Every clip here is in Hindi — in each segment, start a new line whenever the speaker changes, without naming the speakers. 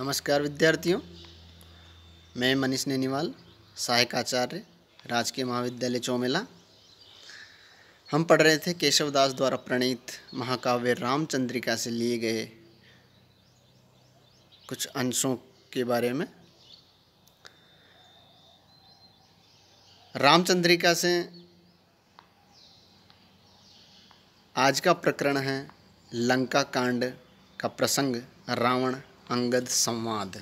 नमस्कार विद्यार्थियों मैं मनीष नैनीवाल सहायक आचार्य राजकीय महाविद्यालय चौमेला हम पढ़ रहे थे केशवदास द्वारा प्रणीत महाकाव्य रामचंद्रिका से लिए गए कुछ अंशों के बारे में रामचंद्रिका से आज का प्रकरण है लंका कांड का प्रसंग रावण अंगद संवाद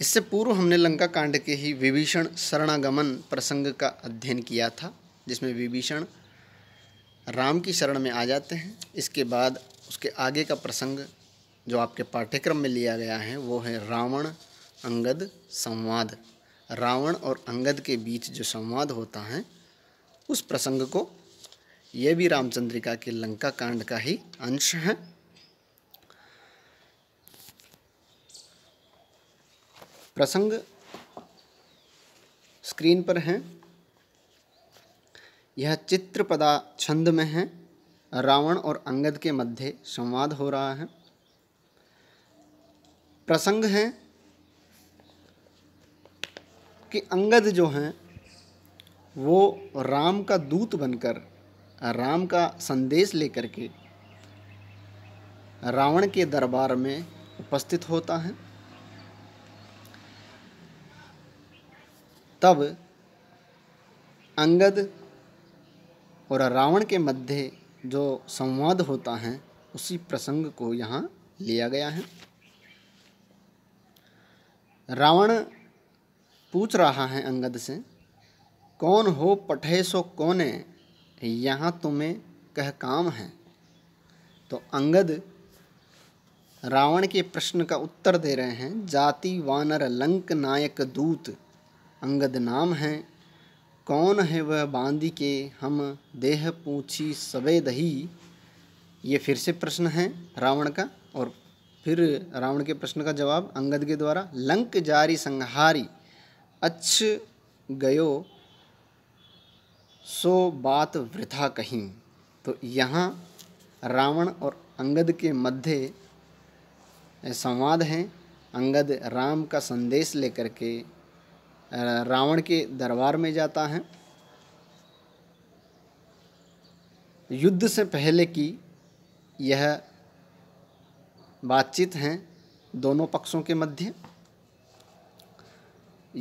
इससे पूर्व हमने लंका कांड के ही विभीषण शरणागमन प्रसंग का अध्ययन किया था जिसमें विभीषण राम की शरण में आ जाते हैं इसके बाद उसके आगे का प्रसंग जो आपके पाठ्यक्रम में लिया गया है वो है रावण अंगद संवाद रावण और अंगद के बीच जो संवाद होता है उस प्रसंग को ये भी रामचंद्रिका के लंका कांड का ही अंश है प्रसंग स्क्रीन पर है यह चित्रपदा छंद में है रावण और अंगद के मध्य संवाद हो रहा है प्रसंग है कि अंगद जो हैं वो राम का दूत बनकर राम का संदेश लेकर के रावण के दरबार में उपस्थित होता है तब अंगद और रावण के मध्य जो संवाद होता है उसी प्रसंग को यहाँ लिया गया है रावण पूछ रहा है अंगद से कौन हो पठे सो कौने यहाँ तुम्हें कह काम है तो अंगद रावण के प्रश्न का उत्तर दे रहे हैं जाति वानर लंक नायक दूत अंगद नाम है कौन है वह बांदी के हम देह पूछी सवे दही ये फिर से प्रश्न है रावण का और फिर रावण के प्रश्न का जवाब अंगद के द्वारा लंक जारी संहारी अच्छ गयो सो बात वृथा कहीं तो यहाँ रावण और अंगद के मध्य संवाद हैं अंगद राम का संदेश लेकर के रावण के दरबार में जाता है युद्ध से पहले की यह बातचीत हैं दोनों पक्षों के मध्य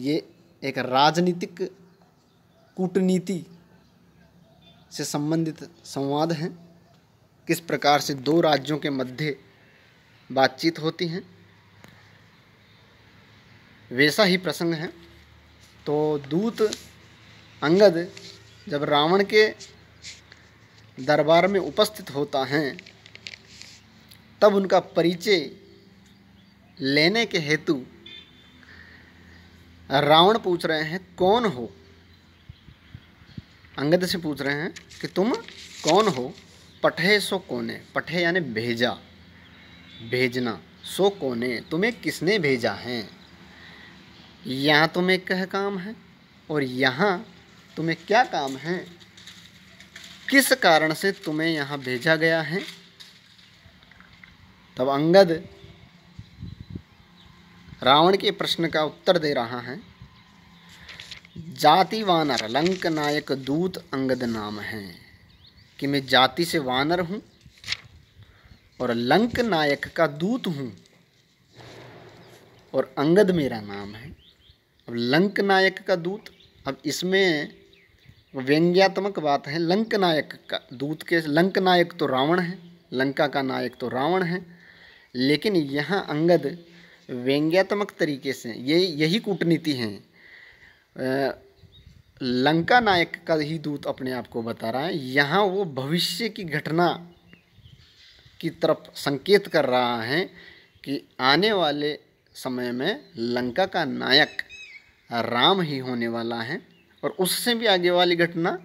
ये एक राजनीतिक कूटनीति से संबंधित संवाद हैं किस प्रकार से दो राज्यों के मध्य बातचीत होती हैं वैसा ही प्रसंग है तो दूत अंगद जब रावण के दरबार में उपस्थित होता हैं तब उनका परिचय लेने के हेतु रावण पूछ रहे हैं कौन हो अंगद से पूछ रहे हैं कि तुम कौन हो पठे सो कोने पठे यानी भेजा भेजना सो कोने तुम्हें किसने भेजा है यहाँ तुम्हें कह काम है और यहाँ तुम्हें क्या काम है किस कारण से तुम्हें यहाँ भेजा गया है तब अंगद रावण के प्रश्न का उत्तर दे रहा है जाति वानर लंक नायक दूत अंगद नाम है कि मैं जाति से वानर हूँ और लंक नायक का दूत हूँ और अंगद मेरा नाम है अब लंक नायक का दूत अब इसमें व्यंग्यात्मक बात है लंक नायक का दूत के लंक नायक तो रावण है लंका का नायक तो रावण है लेकिन यहाँ अंगद व्यंग्यात्मक तरीके से ये यही कूटनीति हैं लंका नायक का ही दूत अपने आप को बता रहा है यहाँ वो भविष्य की घटना की तरफ संकेत कर रहा है कि आने वाले समय में लंका का नायक राम ही होने वाला है और उससे भी आगे वाली घटना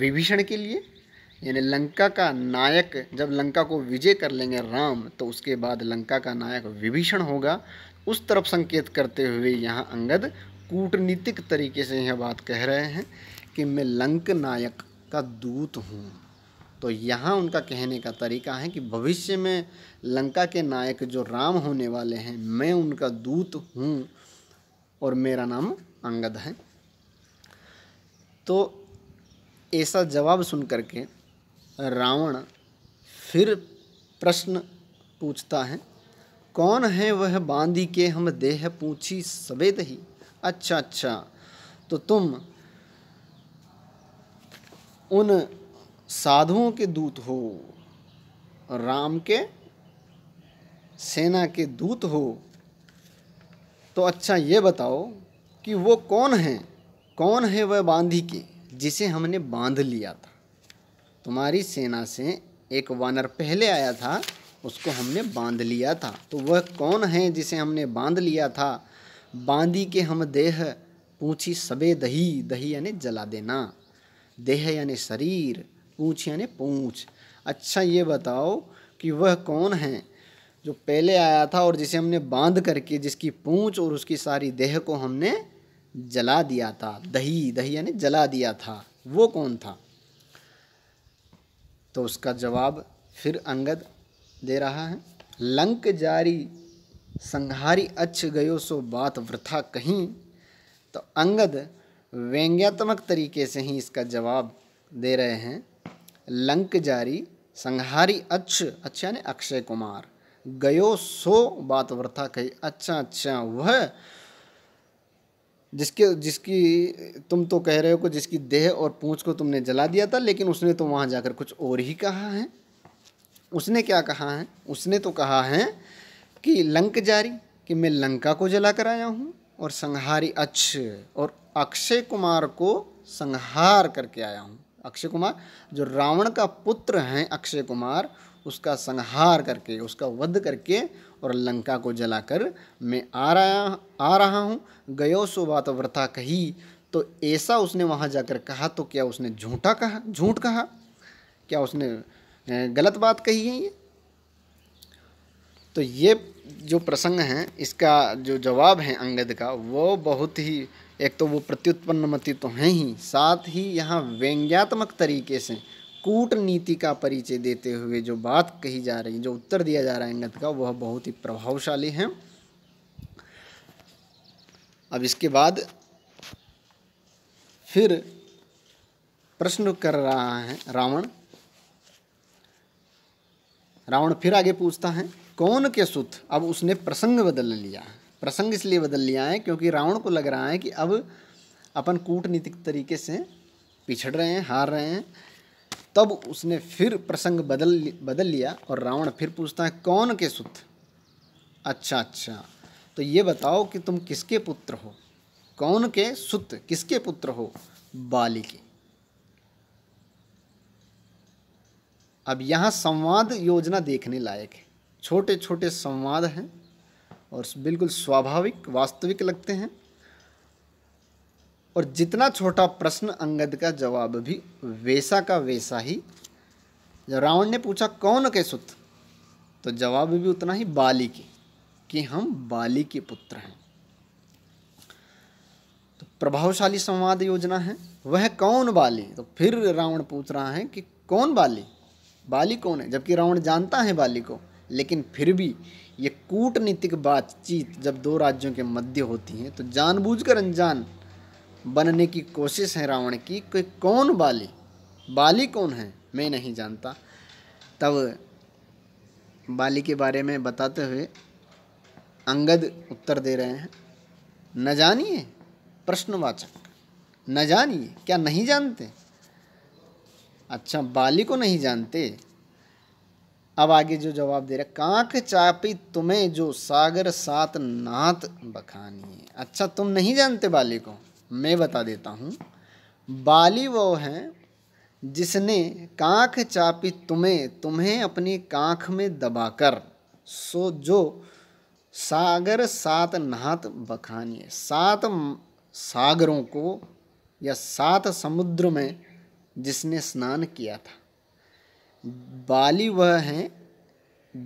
विभीषण के लिए यानी लंका का नायक जब लंका को विजय कर लेंगे राम तो उसके बाद लंका का नायक विभीषण होगा उस तरफ संकेत करते हुए यहाँ अंगद कूटनीतिक तरीके से यह बात कह रहे हैं कि मैं लंक नायक का दूत हूँ तो यहाँ उनका कहने का तरीका है कि भविष्य में लंका के नायक जो राम होने वाले हैं मैं उनका दूत हूँ और मेरा नाम अंगद है तो ऐसा जवाब सुन करके रावण फिर प्रश्न पूछता है कौन है वह बांदी के हम देह पूछी सवेद ही अच्छा अच्छा तो तुम उन साधुओं के दूत हो राम के सेना के दूत हो तो अच्छा ये बताओ कि वो कौन है कौन है वह बांधी के जिसे हमने बांध लिया था तुम्हारी सेना से एक वानर पहले आया था उसको हमने बांध लिया था तो वह कौन है जिसे हमने बांध लिया था बांदी के हम देह पूछी सबे दही दही यानी जला देना देह यानी शरीर पूछ यानी पूछ अच्छा ये बताओ कि वह कौन है जो पहले आया था और जिसे हमने बांध करके जिसकी पूछ और उसकी सारी देह को हमने जला दिया था दही दही यानी जला दिया था वो कौन था तो उसका जवाब फिर अंगद दे रहा है लंक जारी संहारी अच्छ गयो सो बात वृथा कहीं तो अंगद व्यंग्यात्मक तरीके से ही इसका जवाब दे रहे हैं लंक जारी संहारी अच्छ अच्छ यानी अक्षय कुमार गयो सो बात वृथा कही अच्छा अच्छा वह जिसके जिसकी तुम तो कह रहे हो कि जिसकी देह और पूंछ को तुमने जला दिया था लेकिन उसने तो वहाँ जाकर कुछ और ही कहा है उसने क्या कहा है उसने तो कहा है कि लंक जारी कि मैं लंका को जला कर आया हूँ और संहारी अक्ष और अक्षय कुमार को संहार करके आया हूँ अक्षय कुमार जो रावण का पुत्र हैं अक्षय कुमार उसका संहार करके उसका वध करके और लंका को जलाकर मैं आ रहा आ रहा हूँ गयो सो बात व्रता कही तो ऐसा उसने वहाँ जाकर कहा तो क्या उसने झूठा कहा झूठ कहा क्या उसने गलत बात कही है ये तो ये जो प्रसंग हैं इसका जो जवाब है अंगद का वो बहुत ही एक तो वो प्रत्युत्पन्न मति तो हैं ही साथ ही यहाँ व्यंग्यात्मक तरीके से कूटनीति का परिचय देते हुए जो बात कही जा रही जो उत्तर दिया जा रहा है अंगद का वह बहुत ही प्रभावशाली है अब इसके बाद फिर प्रश्न कर रहा है रावण रावण फिर आगे पूछता है कौन के सुत अब उसने प्रसंग बदल लिया प्रसंग इसलिए बदल लिया है क्योंकि रावण को लग रहा है कि अब अपन कूटनीतिक तरीके से पिछड़ रहे हैं हार रहे हैं तब उसने फिर प्रसंग बदल बदल लिया और रावण फिर पूछता है कौन के सुत अच्छा अच्छा तो ये बताओ कि तुम किसके पुत्र हो कौन के सुत किसके पुत्र हो बाली के अब यहाँ संवाद योजना देखने लायक है छोटे छोटे संवाद हैं और बिल्कुल स्वाभाविक वास्तविक लगते हैं और जितना छोटा प्रश्न अंगद का जवाब भी वैसा का वैसा ही जब रावण ने पूछा कौन के सुत तो जवाब भी उतना ही बाली के कि हम बाली के पुत्र हैं तो प्रभावशाली संवाद योजना है वह कौन बाली तो फिर रावण पूछ रहा है कि कौन बाली बाली कौन है जबकि रावण जानता है बाली को लेकिन फिर भी ये कूटनीतिक बातचीत जब दो राज्यों के मध्य होती हैं तो जानबूझकर अनजान बनने की कोशिश है रावण की कि कौन बाली बाली कौन है मैं नहीं जानता तब बाली के बारे में बताते हुए अंगद उत्तर दे रहे हैं न जानिए प्रश्नवाचक न जानिए क्या नहीं जानते अच्छा बाली को नहीं जानते अब आगे जो जवाब दे रहा कांक चापी तुम्हें जो सागर सात नात बखानी अच्छा तुम नहीं जानते बाली को मैं बता देता हूँ बाली वो है जिसने कांख चापी तुम्हें तुम्हें अपनी कांख में दबाकर सो जो सागर सात नात बखानी सात सागरों को या सात समुद्र में जिसने स्नान किया था बाली वह हैं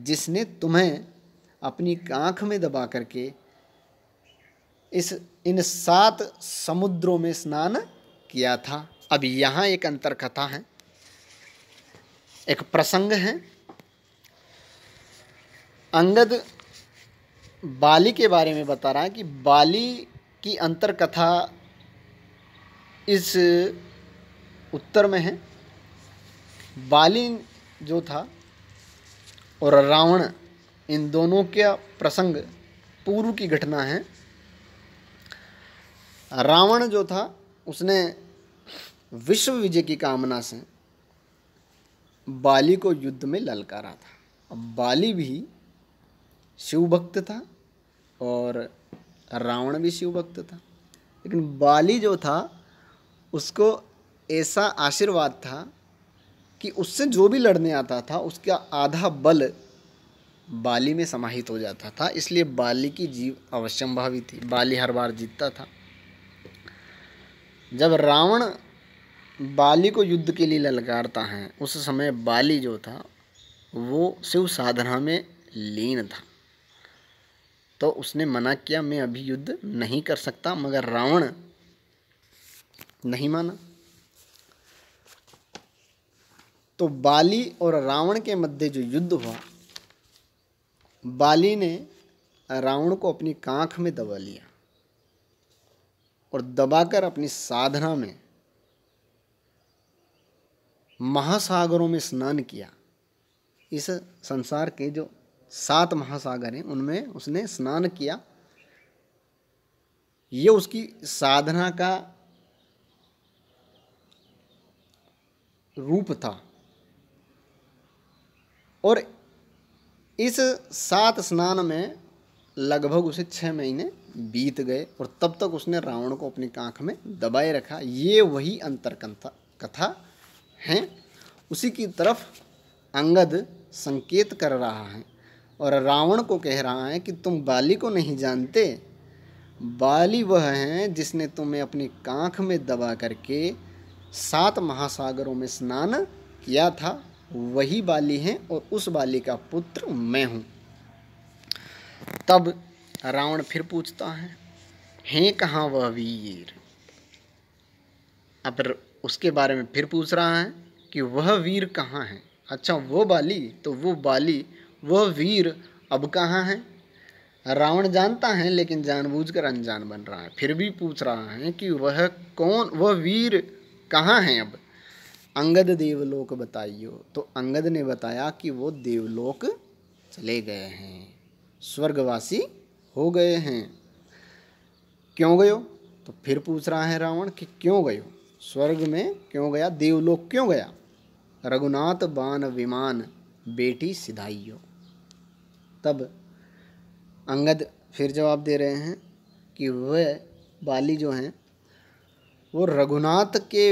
जिसने तुम्हें अपनी आँख में दबा करके इस इन सात समुद्रों में स्नान किया था अब यहाँ एक अंतर कथा है एक प्रसंग है अंगद बाली के बारे में बता रहा है कि बाली की कथा इस उत्तर में है बाली जो था और रावण इन दोनों के प्रसंग पूर्व की घटना है रावण जो था उसने विश्व विजय की कामना से बाली को युद्ध में ललकारा था अब बाली भी शिव भक्त था और रावण भी शिव भक्त था लेकिन बाली जो था उसको ऐसा आशीर्वाद था कि उससे जो भी लड़ने आता था उसका आधा बल बाली में समाहित हो जाता था इसलिए बाली की जीव अवश्यम भावी थी बाली हर बार जीतता था जब रावण बाली को युद्ध के लिए ललकारता है उस समय बाली जो था वो शिव साधना में लीन था तो उसने मना किया मैं अभी युद्ध नहीं कर सकता मगर रावण नहीं माना तो बाली और रावण के मध्य जो युद्ध हुआ बाली ने रावण को अपनी कांख में दबा लिया और दबाकर अपनी साधना में महासागरों में स्नान किया इस संसार के जो सात महासागर हैं उनमें उसने स्नान किया ये उसकी साधना का रूप था और इस सात स्नान में लगभग उसे छः महीने बीत गए और तब तक उसने रावण को अपनी कांख में दबाए रखा ये वही अंतरकंथा कथा है उसी की तरफ अंगद संकेत कर रहा है और रावण को कह रहा है कि तुम बाली को नहीं जानते बाली वह हैं जिसने तुम्हें अपनी कांख में दबा करके सात महासागरों में स्नान किया था वही बाली हैं और उस बाली का पुत्र मैं हूँ तब रावण फिर पूछता है हैं कहाँ वह वीर अब उसके बारे में फिर पूछ रहा है कि वह वीर कहाँ है अच्छा वो बाली तो वो बाली वह वीर अब कहाँ है रावण जानता है लेकिन जानबूझकर अनजान बन रहा है फिर भी पूछ रहा है कि वह कौन वह वीर कहाँ हैं अब अंगद देवलोक बताइयो तो अंगद ने बताया कि वो देवलोक चले गए हैं स्वर्गवासी हो गए हैं क्यों गयो तो फिर पूछ रहा है रावण कि क्यों गयो स्वर्ग में क्यों गया देवलोक क्यों गया रघुनाथ बान विमान बेटी सिधाइयो तब अंगद फिर जवाब दे रहे हैं कि वह बाली जो हैं वो रघुनाथ के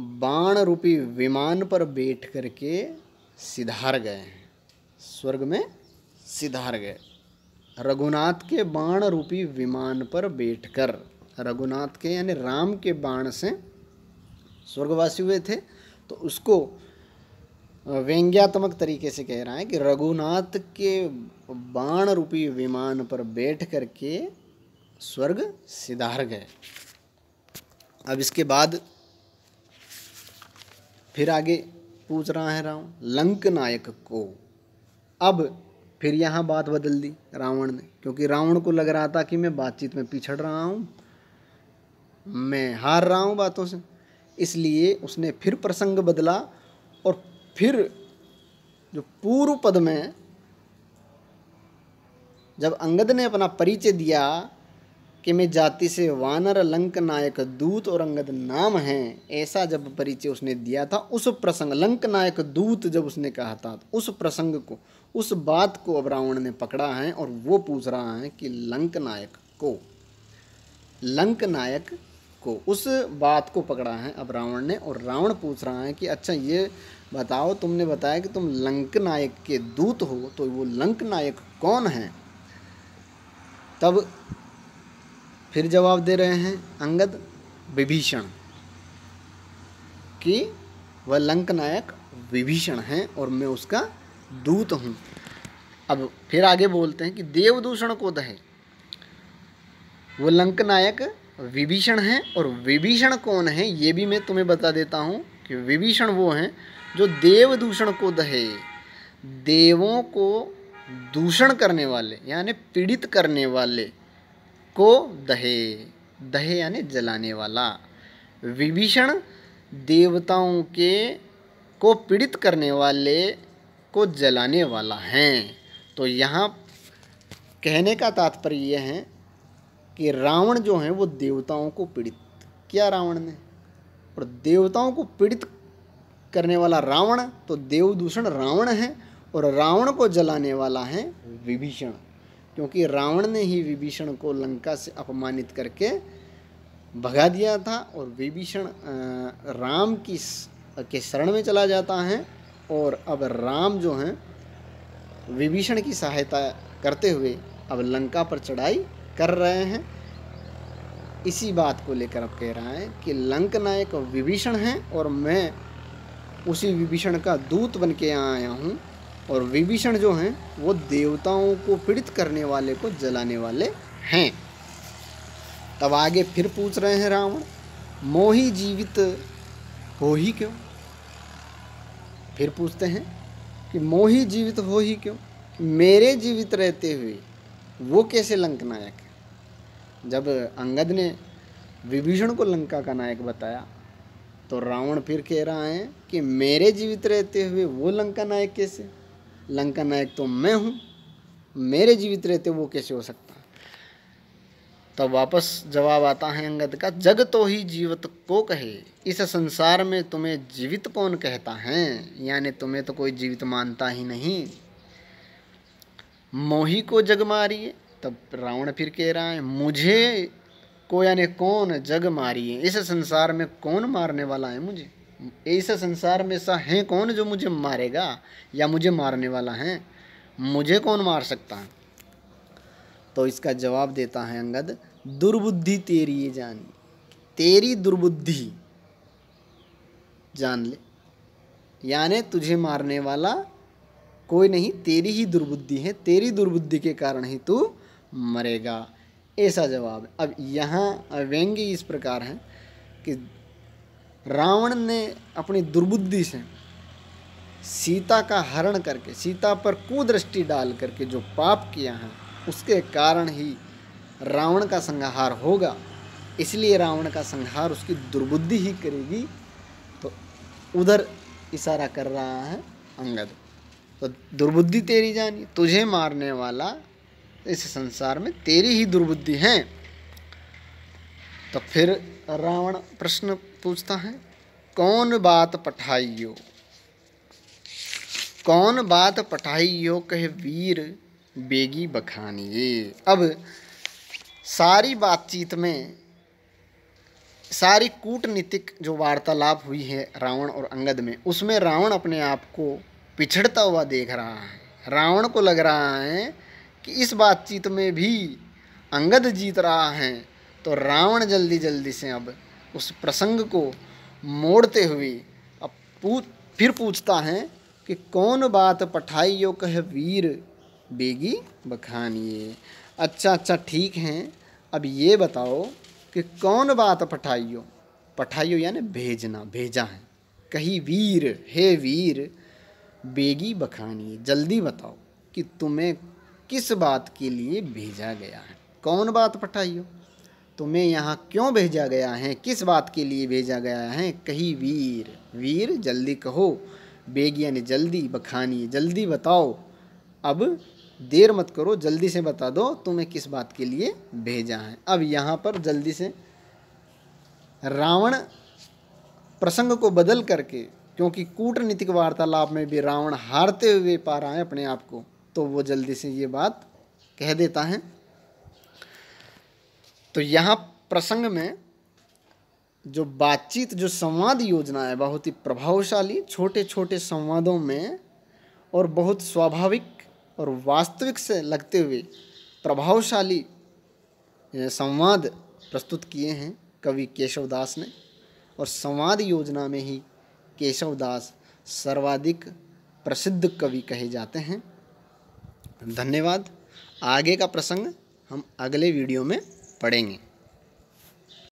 बाण रूपी विमान पर बैठ करके सिधार गए हैं स्वर्ग में सिधार गए रघुनाथ के बाण रूपी विमान पर बैठकर रघुनाथ के यानी राम के बाण से स्वर्गवासी हुए थे तो उसको व्यंग्यात्मक तरीके से कह रहा है कि रघुनाथ के बाण रूपी विमान पर बैठ करके स्वर्ग सिधार गए अब इसके बाद फिर आगे पूछ रहा है रावण लंक नायक को अब फिर यहाँ बात बदल दी रावण ने क्योंकि रावण को लग रहा था कि मैं बातचीत में पिछड़ रहा हूँ मैं हार रहा हूँ बातों से इसलिए उसने फिर प्रसंग बदला और फिर जो पूर्व पद में जब अंगद ने अपना परिचय दिया कि मैं जाति से वानर लंक नायक दूत और अंगद नाम है ऐसा जब परिचय उसने दिया था उस प्रसंग लंक नायक दूत जब उसने कहा था तो उस प्रसंग को उस बात को अब रावण ने पकड़ा है और वो पूछ रहा है कि लंक नायक को लंक नायक को उस बात को पकड़ा है अब रावण ने और रावण पूछ रहा है कि अच्छा ये बताओ तुमने बताया कि तुम लंक नायक के दूत हो तो वो लंक नायक कौन है तब फिर जवाब दे रहे हैं अंगद विभीषण कि वह लंक नायक विभीषण हैं और मैं उसका दूत हूँ अब फिर आगे बोलते हैं कि देवदूषण को दहे वो लंक नायक विभीषण हैं और विभीषण कौन है ये भी मैं तुम्हें बता देता हूँ कि विभीषण वो हैं जो देवदूषण को दहे देवों को दूषण करने वाले यानी पीड़ित करने वाले को दहे दहे यानी जलाने वाला विभीषण देवताओं के को पीड़ित करने वाले को जलाने वाला हैं तो यहाँ कहने का तात्पर्य यह है कि रावण जो है वो देवताओं को पीड़ित किया रावण ने और देवताओं को पीड़ित करने वाला रावण तो देवदूषण रावण है और रावण को जलाने वाला है विभीषण क्योंकि रावण ने ही विभीषण को लंका से अपमानित करके भगा दिया था और विभीषण राम की के शरण में चला जाता है और अब राम जो हैं विभीषण की सहायता करते हुए अब लंका पर चढ़ाई कर रहे हैं इसी बात को लेकर अब कह रहा है कि लंक नायक विभीषण हैं और मैं उसी विभीषण का दूत बन के यहाँ आया हूँ और विभीषण जो हैं वो देवताओं को पीड़ित करने वाले को जलाने वाले हैं तब आगे फिर पूछ रहे हैं रावण मोही जीवित हो ही क्यों फिर पूछते हैं कि मोही जीवित हो ही क्यों मेरे जीवित रहते हुए वो कैसे लंक नायक है जब अंगद ने विभीषण को लंका का नायक बताया तो रावण फिर कह रहा है कि मेरे जीवित रहते हुए वो लंका नायक कैसे लंका नायक तो मैं हूँ मेरे जीवित रहते वो कैसे हो सकता तो वापस जवाब आता है अंगद का जग तो ही जीवित को कहे इस संसार में तुम्हें जीवित कौन कहता है यानी तुम्हें तो कोई जीवित मानता ही नहीं मोही को जग मारिए तब रावण फिर कह रहा है मुझे को यानी कौन जग मारिए इस संसार में कौन मारने वाला है मुझे इस संसार में सा है कौन जो मुझे मारेगा या मुझे मारने वाला है मुझे कौन मार सकता है तो इसका जवाब देता है अंगद दुर्बुद्धि तेरी ये जान तेरी दुर्बुद्धि जान ले यानी तुझे मारने वाला कोई नहीं तेरी ही दुर्बुद्धि है तेरी दुर्बुद्धि के कारण ही तू मरेगा ऐसा जवाब अब यहाँ व्यंग्य इस प्रकार है कि रावण ने अपनी दुर्बुद्धि से सीता का हरण करके सीता पर कुदृष्टि डाल करके जो पाप किया है उसके कारण ही रावण का संहार होगा इसलिए रावण का संहार उसकी दुर्बुद्धि ही करेगी तो उधर इशारा कर रहा है अंगद तो दुर्बुद्धि तेरी जानी तुझे मारने वाला इस संसार में तेरी ही दुर्बुद्धि है तो फिर रावण प्रश्न पूछता है कौन बात पठाइयो कौन बात पठाइयो कह वीर बेगी बखानिए अब सारी बातचीत में सारी कूटनीतिक जो वार्तालाप हुई है रावण और अंगद में उसमें रावण अपने आप को पिछड़ता हुआ देख रहा है रावण को लग रहा है कि इस बातचीत में भी अंगद जीत रहा है तो रावण जल्दी जल्दी से अब उस प्रसंग को मोड़ते हुए अब पूछ फिर पूछता है कि कौन बात पठाई यो कह वीर बेगी बखानिए अच्छा अच्छा ठीक है अब ये बताओ कि कौन बात पठाइयो पठाइयो यानी भेजना भेजा है कही वीर हे वीर बेगी बखानिए जल्दी बताओ कि तुम्हें किस बात के लिए भेजा गया है कौन बात पठाइयो तुम्हें यहाँ क्यों भेजा गया है किस बात के लिए भेजा गया है कही वीर वीर जल्दी कहो बेगिया ने जल्दी बखानी जल्दी बताओ अब देर मत करो जल्दी से बता दो तुम्हें किस बात के लिए भेजा है अब यहाँ पर जल्दी से रावण प्रसंग को बदल करके क्योंकि कूटनीतिक वार्तालाप में भी रावण हारते हुए पा रहा है अपने आप को तो वो जल्दी से ये बात कह देता है तो यहाँ प्रसंग में जो बातचीत जो संवाद योजना है बहुत ही प्रभावशाली छोटे छोटे संवादों में और बहुत स्वाभाविक और वास्तविक से लगते हुए प्रभावशाली संवाद प्रस्तुत किए हैं कवि केशवदास ने और संवाद योजना में ही केशवदास सर्वाधिक प्रसिद्ध कवि कहे जाते हैं धन्यवाद आगे का प्रसंग हम अगले वीडियो में पढ़ेंगे